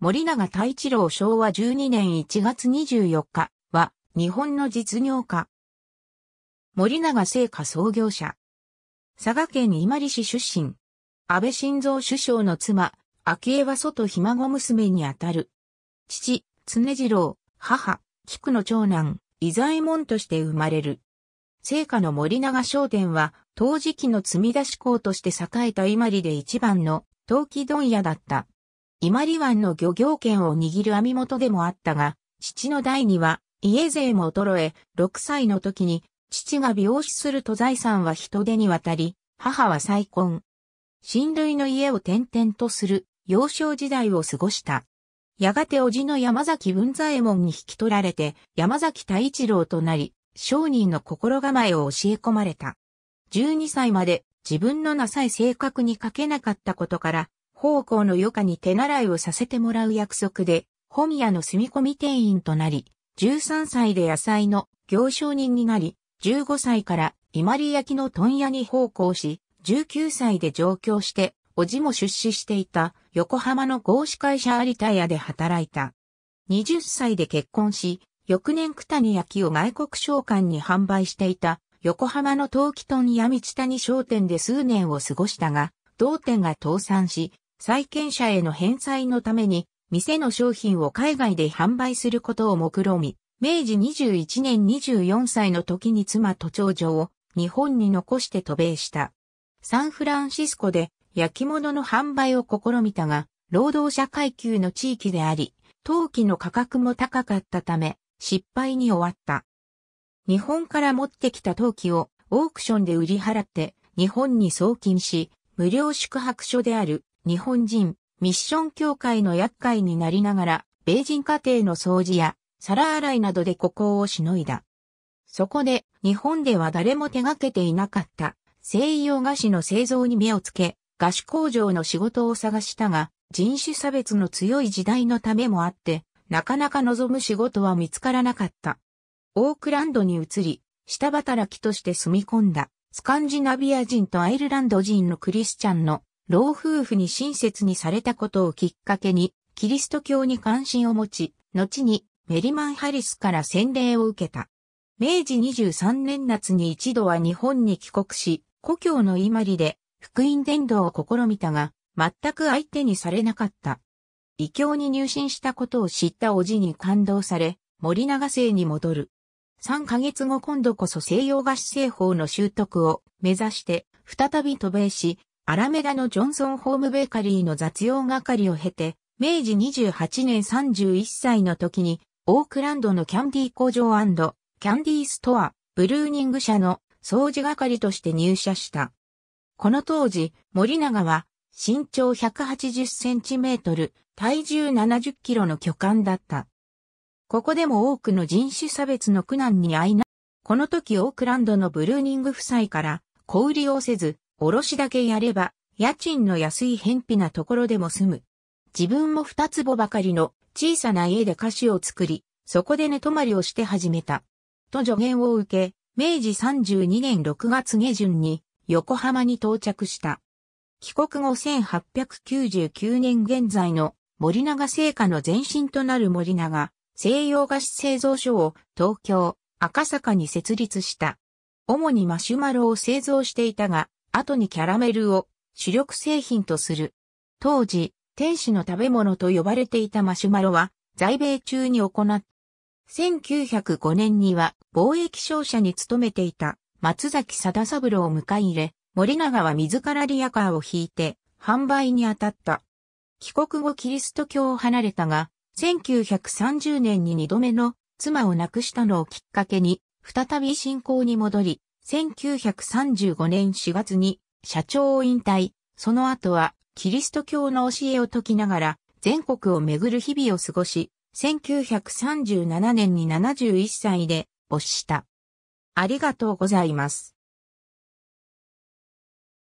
森永太一郎昭和12年1月24日は日本の実業家。森永製菓創業者。佐賀県伊万里市出身。安倍晋三首相の妻、昭恵は外ひ孫娘にあたる。父、常次郎、母、菊の長男、伊左衛門として生まれる。聖火の森永商店は、当時期の積み出し校として栄えた伊万里で一番の陶器問屋だった。伊万里湾の漁業権を握る網元でもあったが、父の代には家勢も衰え、6歳の時に父が病死すると財産は人手に渡り、母は再婚。親類の家を転々とする幼少時代を過ごした。やがて叔父の山崎文左衛門に引き取られて山崎太一郎となり、商人の心構えを教え込まれた。12歳まで自分のなさい性格に書けなかったことから奉公の余暇に手習いをさせてもらう約束で、本屋の住み込み店員となり、13歳で野菜の行商人になり、15歳から伊万里焼の問屋に奉公し、19歳で上京して、おじも出資していた横浜の合資会社有田屋で働いた。20歳で結婚し、翌年九谷焼を外国商館に販売していた横浜の陶器豚屋道谷商店で数年を過ごしたが、同店が倒産し、債権者への返済のために、店の商品を海外で販売することを目論み、明治21年24歳の時に妻と長女を日本に残して渡米した。サンフランシスコで焼き物の販売を試みたが、労働者階級の地域であり、陶器の価格も高かったため、失敗に終わった。日本から持ってきた陶器をオークションで売り払って、日本に送金し、無料宿泊所である日本人、ミッション協会の厄介になりながら、米人家庭の掃除や皿洗いなどで孤高をしのいだ。そこで、日本では誰も手がけていなかった西洋菓子の製造に目をつけ、菓子工場の仕事を探したが、人種差別の強い時代のためもあって、なかなか望む仕事は見つからなかった。オークランドに移り、下働きとして住み込んだ、スカンジナビア人とアイルランド人のクリスチャンの老夫婦に親切にされたことをきっかけに、キリスト教に関心を持ち、後にメリマン・ハリスから洗礼を受けた。明治23年夏に一度は日本に帰国し、故郷の伊万里で福音伝道を試みたが、全く相手にされなかった。異教に入信したことを知った叔父に感動され、森永生に戻る。3ヶ月後今度こそ西洋菓子製法の習得を目指して、再び渡米し、アラメダのジョンソンホームベーカリーの雑用係を経て、明治28年31歳の時に、オークランドのキャンディー工場キャンディーストア、ブルーニング社の掃除係として入社した。この当時、森永は身長180センチメートル、体重70キロの巨漢だった。ここでも多くの人種差別の苦難に遭いな、この時オークランドのブルーニング夫妻から小売りをせず、おろしだけやれば、家賃の安い偏僻なところでも住む。自分も二坪ばかりの小さな家で菓子を作り、そこで寝泊まりをして始めた。と助言を受け、明治32年6月下旬に横浜に到着した。帰国後1899年現在の森永製菓の前身となる森永西洋菓子製造所を東京赤坂に設立した。主にマシュマロを製造していたが、後にキャラメルを主力製品とする。当時、天使の食べ物と呼ばれていたマシュマロは、在米中に行った。1905年には貿易商社に勤めていた松崎貞三郎を迎え入れ、森永は自らリヤカーを引いて販売に当たった。帰国後キリスト教を離れたが、1930年に二度目の妻を亡くしたのをきっかけに、再び信仰に戻り、1935年4月に社長を引退、その後はキリスト教の教えを説きながら全国を巡る日々を過ごし、1937年に71歳で没した。ありがとうございます。